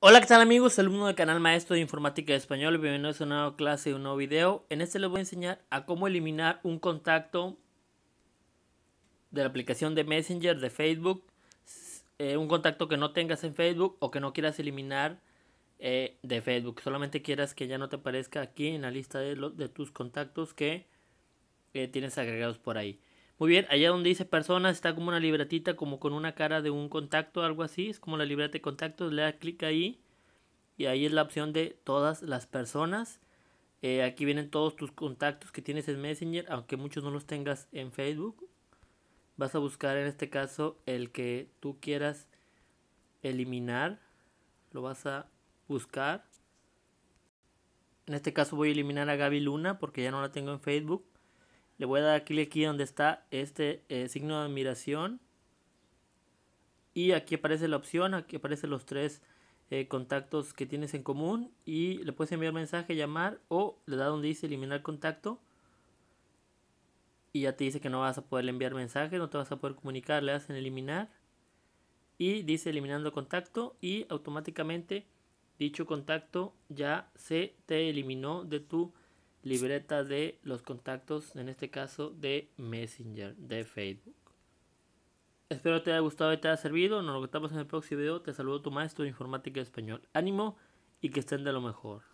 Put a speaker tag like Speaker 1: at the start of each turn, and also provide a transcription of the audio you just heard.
Speaker 1: Hola, ¿qué tal amigos? Alumno del canal Maestro de Informática de Español, bienvenidos a una nueva clase, y un nuevo video. En este les voy a enseñar a cómo eliminar un contacto de la aplicación de Messenger de Facebook, eh, un contacto que no tengas en Facebook o que no quieras eliminar eh, de Facebook. Solamente quieras que ya no te aparezca aquí en la lista de, tus contactos que eh, tienes agregados por ahí. Muy bien, allá donde dice personas está como una libretita como con una cara de un contacto, algo así, es como la libreta de contactos, le da clic ahí y ahí es la opción de todas las personas. Eh, aquí vienen todos tus contactos que tienes en Messenger, aunque muchos no los tengas en Facebook. Vas a buscar en este caso el que tú quieras eliminar. Lo vas a buscar. En este caso voy a eliminar a Gaby Luna porque ya no la tengo en Facebook. Le voy a dar clic aquí donde está este eh, signo de admiración. Y aquí aparece la opción, aquí aparecen los tres eh, contactos que tienes en común. Y le puedes enviar mensaje, llamar o le da donde dice eliminar contacto. Y ya te dice que no vas a poder enviar mensaje, no te vas a poder comunicar. Le das en eliminar. Y dice eliminando contacto y automáticamente dicho contacto ya se te eliminó de tu libreta de los contactos, en este caso de Messenger, de Facebook. Espero te haya gustado y te haya servido. Nos vemos en el próximo video. Te saludo tu maestro de informática español. Ánimo y que estén de lo mejor.